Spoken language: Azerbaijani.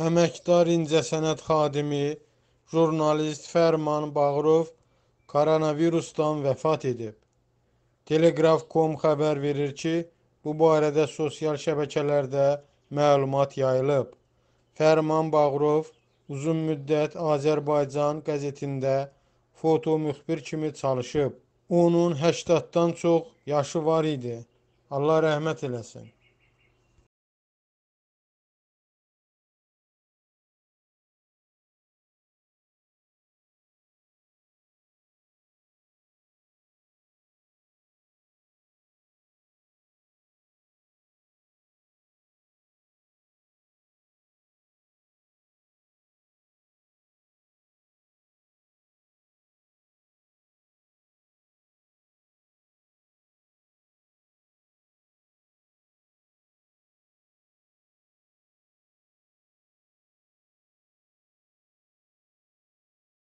əməkdar incəsənət xadimi, jurnalist Fərman Bağırov koronavirusdan vəfat edib. Telegraf.com xəbər verir ki, bu barədə sosial şəbəkələrdə məlumat yayılıb. Fərman Bağırov uzun müddət Azərbaycan qəzetində foto müxbir kimi çalışıb. Onun 80-dan çox yaşı var idi. Allah rəhmət eləsin.